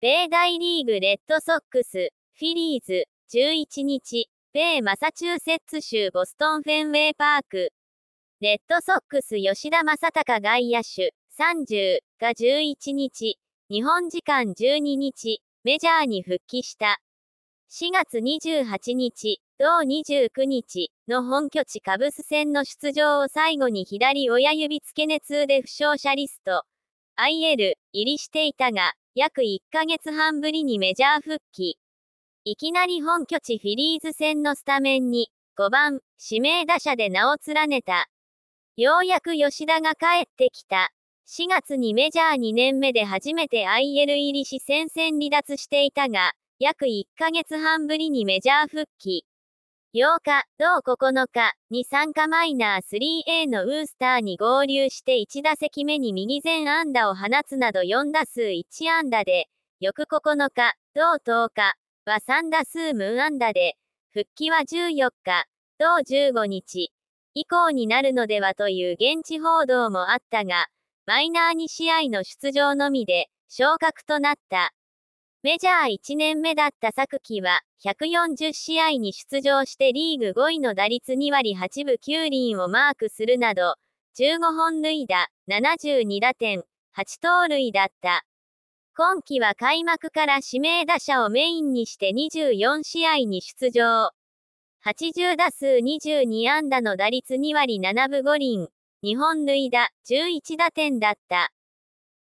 米大リーグレッドソックス、フィリーズ、11日、米マサチューセッツ州ボストンフェンウェイパーク。レッドソックス吉田正隆外野手、30が11日、日本時間12日、メジャーに復帰した。4月28日、同29日の本拠地カブス戦の出場を最後に左親指付け根痛で負傷者リスト、IL 入りしていたが、約1ヶ月半ぶりにメジャー復帰。いきなり本拠地フィリーズ戦のスタメンに、5番、指名打者で名を連ねた。ようやく吉田が帰ってきた。4月にメジャー2年目で初めて IL 入りし戦線離脱していたが、約1ヶ月半ぶりにメジャー復帰。8日、同9日に参加マイナー 3A のウースターに合流して1打席目に右前安打を放つなど4打数1安打で、翌9日、同10日は3打数無安打で、復帰は14日、同15日以降になるのではという現地報道もあったが、マイナー2試合の出場のみで、昇格となった。メジャー1年目だった昨季は、140試合に出場してリーグ5位の打率2割8分9厘をマークするなど、15本塁打、72打点、8盗塁だった。今季は開幕から指名打者をメインにして24試合に出場。80打数22安打の打率2割7分5厘、2本塁打11打点だった。